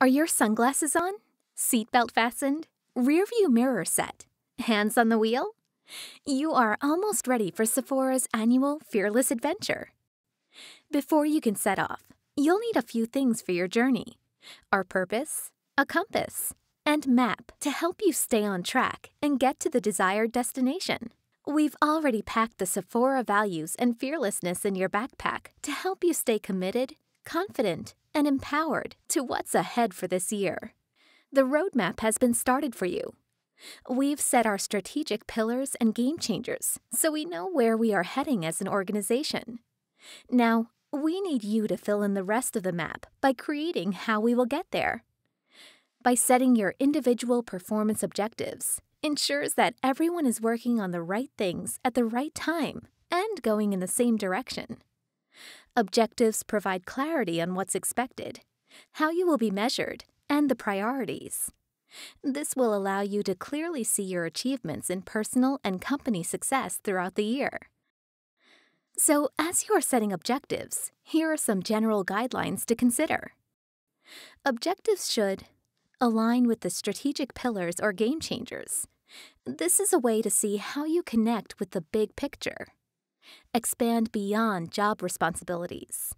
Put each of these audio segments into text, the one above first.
Are your sunglasses on? Seatbelt fastened? Rearview mirror set? Hands on the wheel? You are almost ready for Sephora's annual Fearless Adventure. Before you can set off, you'll need a few things for your journey our purpose, a compass, and map to help you stay on track and get to the desired destination. We've already packed the Sephora values and fearlessness in your backpack to help you stay committed, confident, and empowered to what's ahead for this year. The roadmap has been started for you. We've set our strategic pillars and game changers so we know where we are heading as an organization. Now, we need you to fill in the rest of the map by creating how we will get there. By setting your individual performance objectives ensures that everyone is working on the right things at the right time and going in the same direction. Objectives provide clarity on what's expected, how you will be measured, and the priorities. This will allow you to clearly see your achievements in personal and company success throughout the year. So, as you are setting objectives, here are some general guidelines to consider. Objectives should align with the strategic pillars or game changers. This is a way to see how you connect with the big picture expand beyond job responsibilities.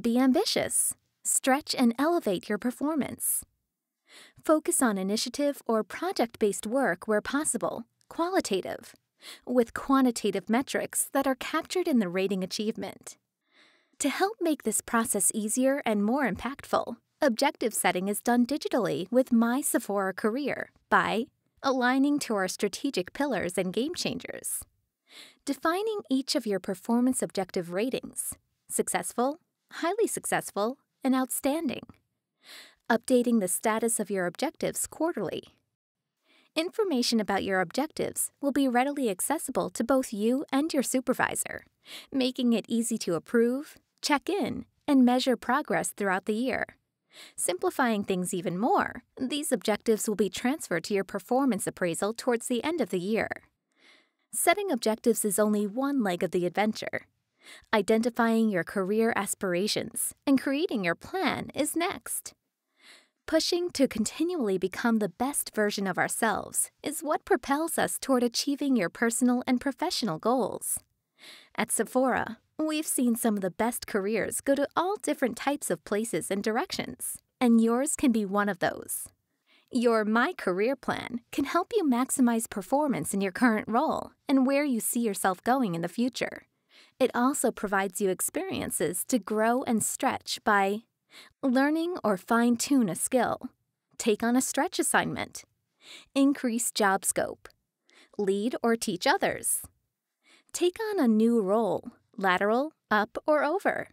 Be ambitious, stretch and elevate your performance. Focus on initiative or project based work where possible, qualitative, with quantitative metrics that are captured in the rating achievement. To help make this process easier and more impactful, objective setting is done digitally with My Sephora Career by aligning to our strategic pillars and game changers. Defining each of your performance objective ratings successful, highly successful, and outstanding. Updating the status of your objectives quarterly. Information about your objectives will be readily accessible to both you and your supervisor, making it easy to approve, check in, and measure progress throughout the year. Simplifying things even more, these objectives will be transferred to your performance appraisal towards the end of the year. Setting objectives is only one leg of the adventure. Identifying your career aspirations and creating your plan is next. Pushing to continually become the best version of ourselves is what propels us toward achieving your personal and professional goals. At Sephora, we've seen some of the best careers go to all different types of places and directions, and yours can be one of those. Your My Career Plan can help you maximize performance in your current role and where you see yourself going in the future. It also provides you experiences to grow and stretch by learning or fine tune a skill, take on a stretch assignment, increase job scope, lead or teach others, take on a new role, lateral, up, or over.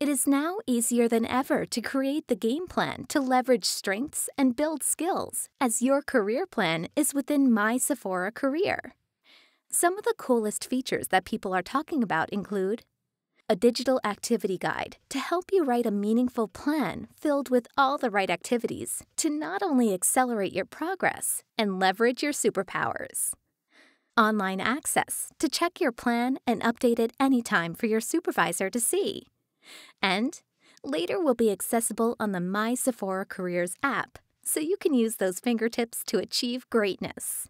It is now easier than ever to create the game plan to leverage strengths and build skills, as your career plan is within My Sephora Career. Some of the coolest features that people are talking about include a digital activity guide to help you write a meaningful plan filled with all the right activities to not only accelerate your progress and leverage your superpowers. Online access to check your plan and update it anytime for your supervisor to see. And later will be accessible on the My Sephora Careers app, so you can use those fingertips to achieve greatness.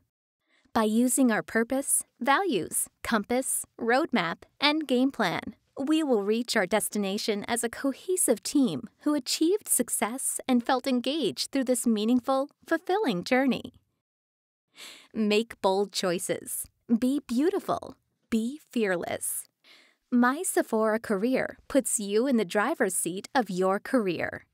By using our purpose, values, compass, roadmap, and game plan, we will reach our destination as a cohesive team who achieved success and felt engaged through this meaningful, fulfilling journey. Make bold choices. Be beautiful. Be fearless. My Sephora Career puts you in the driver's seat of your career.